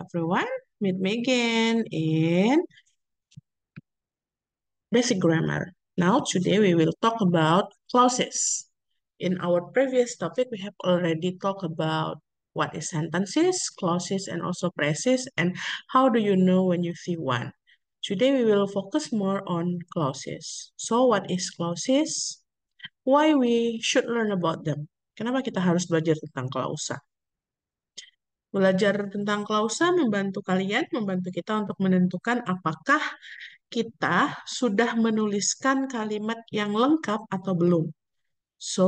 everyone. Meet me again in basic grammar. Now today we will talk about clauses. In our previous topic, we have already talked about what is sentences, clauses, and also phrases, and how do you know when you see one. Today we will focus more on clauses. So what is clauses? Why we should learn about them? Kenapa kita harus belajar tentang klausa? Belajar tentang klausa membantu kalian, membantu kita untuk menentukan apakah kita sudah menuliskan kalimat yang lengkap atau belum. So,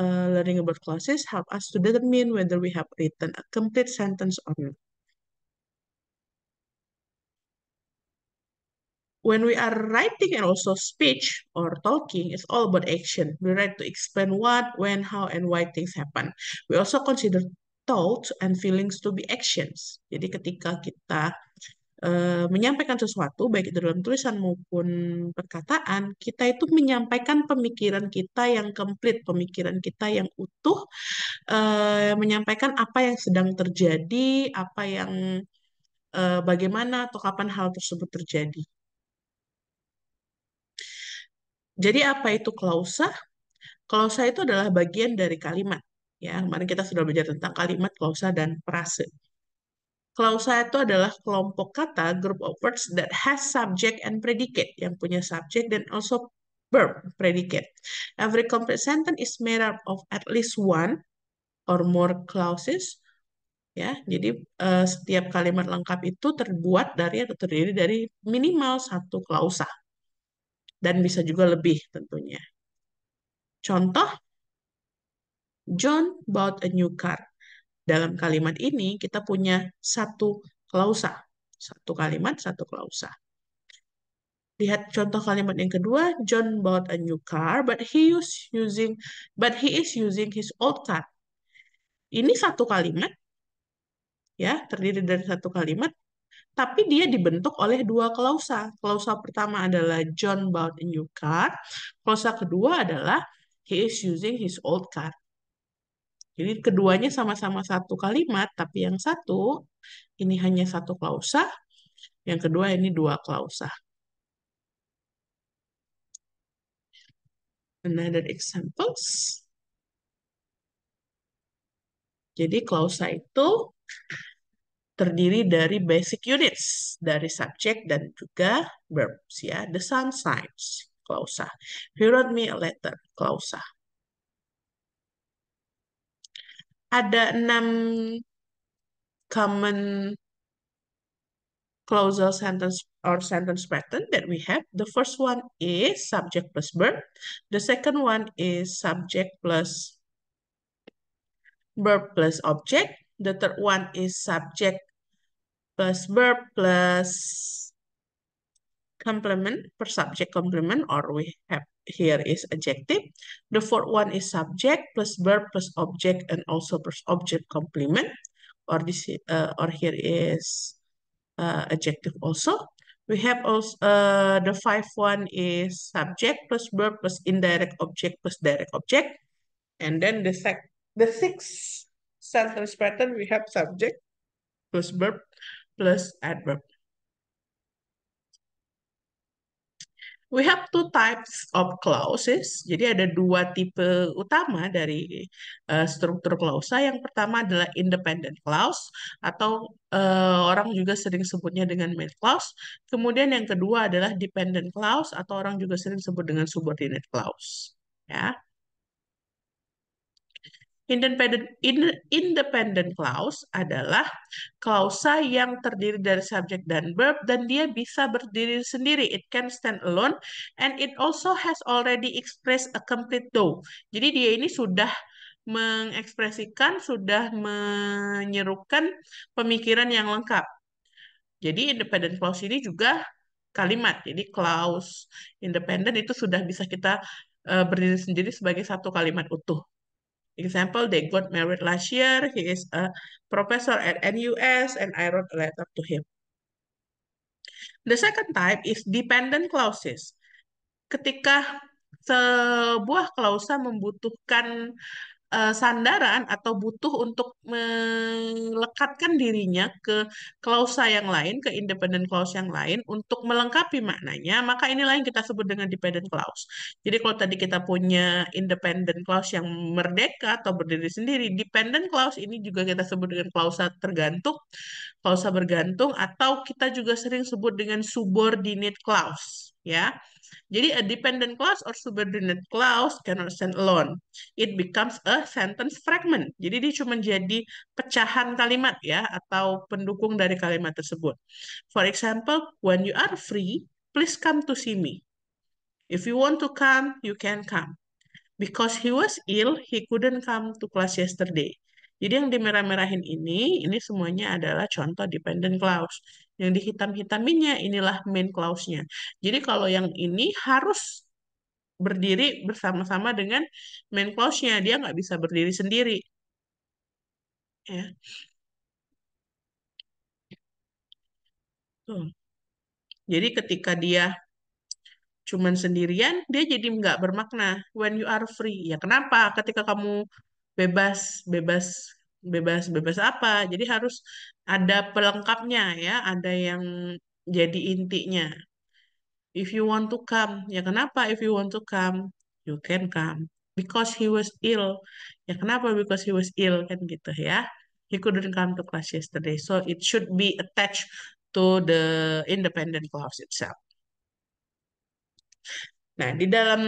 uh, learning about clauses help us to determine whether we have written a complete sentence or not. when we are writing and also speech or talking, it's all about action. We write to explain what, when, how, and why things happen. We also consider thoughts and feelings to be actions. Jadi ketika kita uh, menyampaikan sesuatu baik itu dalam tulisan maupun perkataan, kita itu menyampaikan pemikiran kita yang komplit, pemikiran kita yang utuh, uh, menyampaikan apa yang sedang terjadi, apa yang uh, bagaimana atau kapan hal tersebut terjadi. Jadi apa itu klausa? Klausa itu adalah bagian dari kalimat. Ya, kemarin kita sudah belajar tentang kalimat, klausa, dan frase. Klausa itu adalah kelompok kata, group of words that has subject and predicate, yang punya subject dan also verb, predicate. Every complete sentence is made up of at least one or more clauses. Ya, jadi uh, setiap kalimat lengkap itu terbuat dari atau terdiri dari minimal satu klausa dan bisa juga lebih tentunya. Contoh, John bought a new car. Dalam kalimat ini kita punya satu klausa. Satu kalimat, satu klausa. Lihat contoh kalimat yang kedua, John bought a new car, but he is using, but he is using his old car. Ini satu kalimat, ya terdiri dari satu kalimat, tapi dia dibentuk oleh dua klausa. Klausa pertama adalah John bought a new car, klausa kedua adalah he is using his old car. Jadi keduanya sama-sama satu kalimat, tapi yang satu ini hanya satu klausa, yang kedua ini dua klausa. Another examples. Jadi klausa itu terdiri dari basic units, dari subjek dan juga verbs ya. The sun shines. klausa. He wrote me a letter, klausa. ada enam common clausal sentence or sentence pattern that we have. The first one is subject plus verb. The second one is subject plus verb plus object. The third one is subject plus verb plus complement per subject complement or we have here is adjective. The fourth one is subject plus verb plus object and also plus object complement. Or this uh, or here is uh, adjective also. We have also uh, the five one is subject plus verb plus indirect object plus direct object. And then the sec the sixth sentence pattern we have subject plus verb plus adverb. We have two types of clauses. Jadi ada dua tipe utama dari uh, struktur klausa. Yang pertama adalah independent clause atau uh, orang juga sering sebutnya dengan main clause. Kemudian yang kedua adalah dependent clause atau orang juga sering sebut dengan subordinate clause. Ya. Independent, independent clause adalah klausa yang terdiri dari subjek dan verb dan dia bisa berdiri sendiri. It can stand alone and it also has already expressed a complete though. Jadi dia ini sudah mengekspresikan, sudah menyerukan pemikiran yang lengkap. Jadi independent clause ini juga kalimat. Jadi clause independent itu sudah bisa kita eh, berdiri sendiri sebagai satu kalimat utuh example, they got married last year. He is a professor at NUS, and I wrote a letter to him. The second type is dependent clauses. Ketika sebuah klausa membutuhkan Eh, sandaran atau butuh untuk melekatkan dirinya ke klausa yang lain, ke independent clause yang lain untuk melengkapi maknanya, maka inilah yang kita sebut dengan dependent clause. Jadi kalau tadi kita punya independent clause yang merdeka atau berdiri sendiri, dependent clause ini juga kita sebut dengan klausa tergantung klausa bergantung atau kita juga sering sebut dengan subordinate clause ya. Jadi a dependent clause or subordinate clause cannot stand alone. It becomes a sentence fragment. Jadi dia cuma jadi pecahan kalimat ya atau pendukung dari kalimat tersebut. For example, when you are free, please come to see me. If you want to come, you can come. Because he was ill, he couldn't come to class yesterday. Jadi yang di merah-merahin ini, ini semuanya adalah contoh dependent clause. Yang di hitam-hitaminnya inilah main clause-nya. Jadi kalau yang ini harus berdiri bersama-sama dengan main clause-nya. Dia nggak bisa berdiri sendiri. Ya. Tuh. Jadi ketika dia cuman sendirian, dia jadi nggak bermakna. When you are free. Ya kenapa? Ketika kamu bebas bebas bebas bebas apa jadi harus ada pelengkapnya ya ada yang jadi intinya if you want to come ya kenapa if you want to come you can come because he was ill ya kenapa because he was ill kan gitu ya he couldn't come to class yesterday so it should be attached to the independent clause itself nah di dalam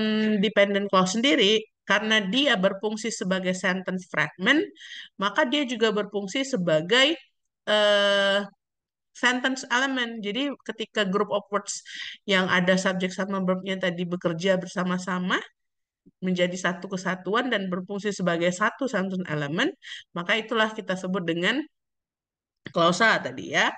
dependent clause sendiri karena dia berfungsi sebagai sentence fragment, maka dia juga berfungsi sebagai uh, sentence element. Jadi ketika group of words yang ada subjek sama verbnya tadi bekerja bersama-sama menjadi satu kesatuan dan berfungsi sebagai satu sentence element, maka itulah kita sebut dengan klausa tadi ya.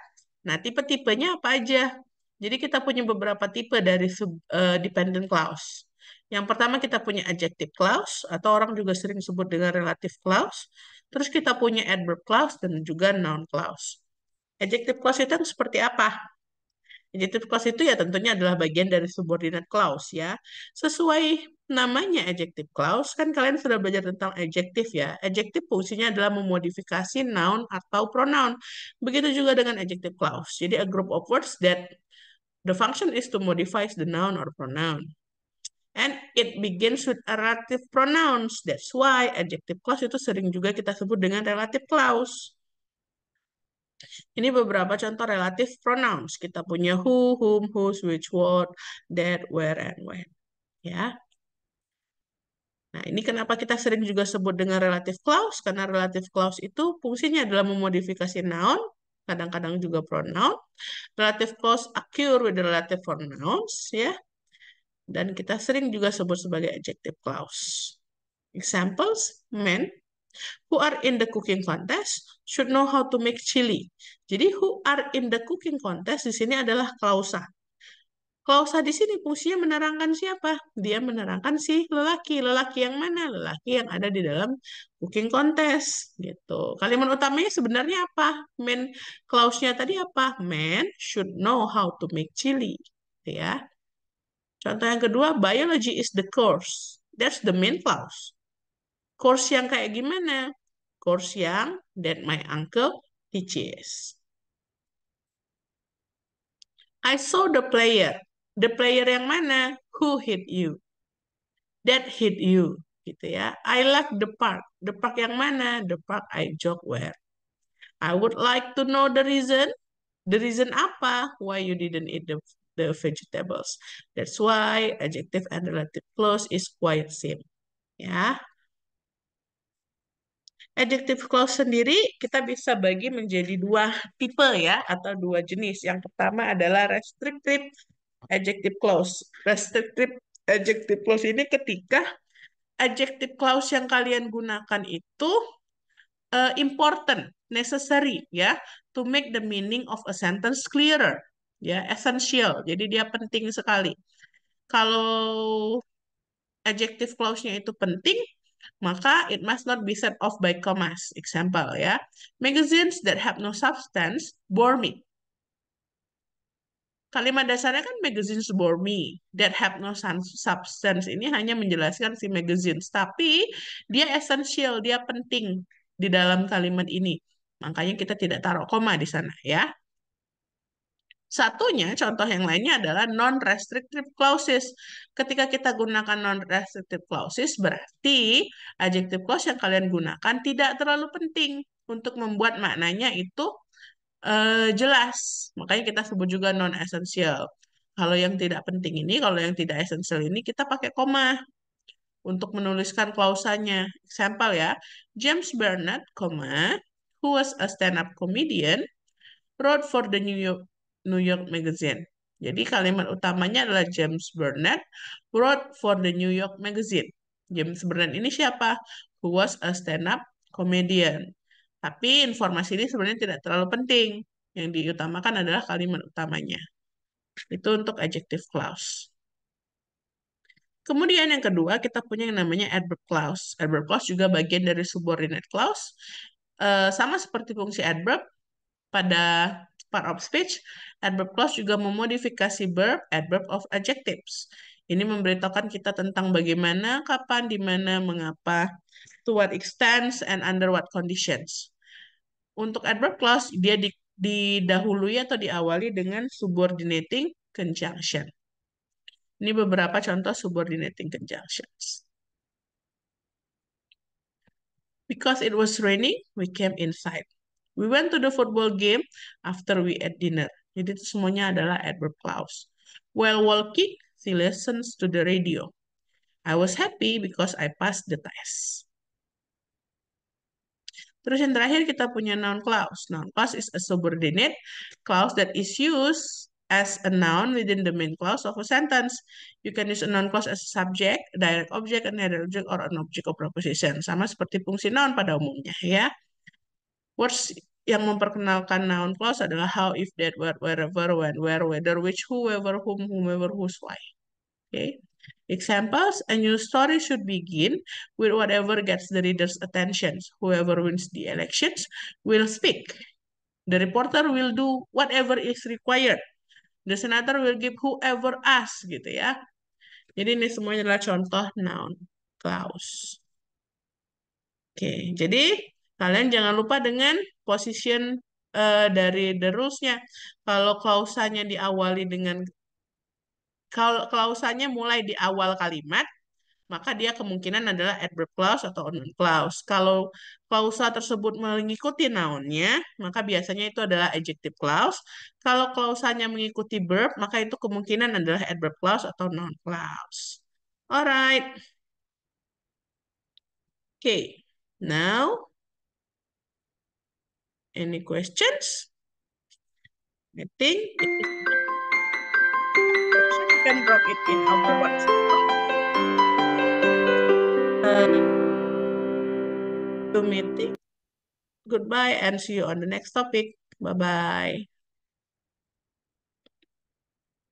Nah, tipe-tipenya apa aja? Jadi kita punya beberapa tipe dari sub, uh, dependent clause. Yang pertama kita punya adjective clause atau orang juga sering sebut dengan relative clause. Terus kita punya adverb clause dan juga noun clause. Adjective clause itu seperti apa? Adjective clause itu ya tentunya adalah bagian dari subordinate clause ya. Sesuai namanya adjective clause, kan kalian sudah belajar tentang adjective ya. Adjective fungsinya adalah memodifikasi noun atau pronoun. Begitu juga dengan adjective clause. Jadi a group of words that the function is to modify the noun or pronoun and it begins with a relative pronouns. That's why adjective clause itu sering juga kita sebut dengan relative clause. Ini beberapa contoh relative pronouns. Kita punya who, whom, whose, which, what, that, where, and when. Ya. Nah, ini kenapa kita sering juga sebut dengan relative clause? Karena relative clause itu fungsinya adalah memodifikasi noun, kadang-kadang juga pronoun. Relative clause occur with the relative pronouns, ya dan kita sering juga sebut sebagai adjective clause. Examples, men who are in the cooking contest should know how to make chili. Jadi who are in the cooking contest di sini adalah klausa. Klausa di sini fungsinya menerangkan siapa? Dia menerangkan si lelaki. Lelaki yang mana? Lelaki yang ada di dalam cooking contest. Gitu. Kalimat utamanya sebenarnya apa? Men, klausnya tadi apa? Men should know how to make chili. ya. Contoh yang kedua, biology is the course. That's the main clause. Course yang kayak gimana? Course yang that my uncle teaches. I saw the player. The player yang mana? Who hit you? That hit you. Gitu ya. I like the park. The park yang mana? The park I jog where. I would like to know the reason. The reason apa? Why you didn't eat the the vegetables. That's why adjective and relative clause is quite same. Ya. Adjective clause sendiri kita bisa bagi menjadi dua tipe ya atau dua jenis. Yang pertama adalah restrictive adjective clause. Restrictive adjective clause ini ketika adjective clause yang kalian gunakan itu uh, important, necessary ya, to make the meaning of a sentence clearer ya essential jadi dia penting sekali kalau adjective clause-nya itu penting maka it must not be set off by commas example ya magazines that have no substance bore me kalimat dasarnya kan magazines bore me that have no substance ini hanya menjelaskan si magazines tapi dia essential dia penting di dalam kalimat ini makanya kita tidak taruh koma di sana ya Satunya, contoh yang lainnya adalah non-restrictive clauses. Ketika kita gunakan non-restrictive clauses, berarti adjective clause yang kalian gunakan tidak terlalu penting untuk membuat maknanya itu uh, jelas. Makanya kita sebut juga non-essential. Kalau yang tidak penting ini, kalau yang tidak essential ini, kita pakai koma untuk menuliskan klausanya. Example ya, James Bernard, who was a stand-up comedian, wrote for the New York New York Magazine. Jadi kalimat utamanya adalah James Burnett wrote for the New York Magazine. James Burnett ini siapa? Who was a stand-up comedian. Tapi informasi ini sebenarnya tidak terlalu penting. Yang diutamakan adalah kalimat utamanya. Itu untuk adjective clause. Kemudian yang kedua, kita punya yang namanya adverb clause. Adverb clause juga bagian dari subordinate clause. Eh, sama seperti fungsi adverb, pada part of speech, adverb clause juga memodifikasi verb, adverb of adjectives. Ini memberitahukan kita tentang bagaimana, kapan, di mana, mengapa, to what extent, and under what conditions. Untuk adverb clause, dia didahului atau diawali dengan subordinating conjunction. Ini beberapa contoh subordinating conjunctions. Because it was raining, we came inside. We went to the football game after we ate dinner. Jadi itu semuanya adalah adverb clause. While walking, she listens to the radio. I was happy because I passed the test. Terus yang terakhir kita punya noun clause. Noun clause is a subordinate clause that is used as a noun within the main clause of a sentence. You can use a noun clause as a subject, direct object, an header object, or an object of preposition. Sama seperti fungsi noun pada umumnya ya. Words yang memperkenalkan noun clause adalah how, if, that, where, wherever, when, where, whether, which, whoever, whom, whomever, whose, why. Okay. Examples, a new story should begin with whatever gets the reader's attention. Whoever wins the elections will speak. The reporter will do whatever is required. The senator will give whoever asks gitu ya. Jadi ini semuanya adalah contoh noun clause. Oke, okay. jadi Kalian jangan lupa dengan position uh, dari the rules-nya. Kalau klausanya diawali dengan kalau klausanya mulai di awal kalimat, maka dia kemungkinan adalah adverb clause atau non clause. Kalau klausa tersebut mengikuti nounnya, maka biasanya itu adalah adjective clause. Kalau klausanya mengikuti verb, maka itu kemungkinan adalah adverb clause atau non clause. Alright. Okay, now Any questions? I think we can drop it in our WhatsApp. Uh, to meeting. Goodbye and see you on the next topic. Bye-bye.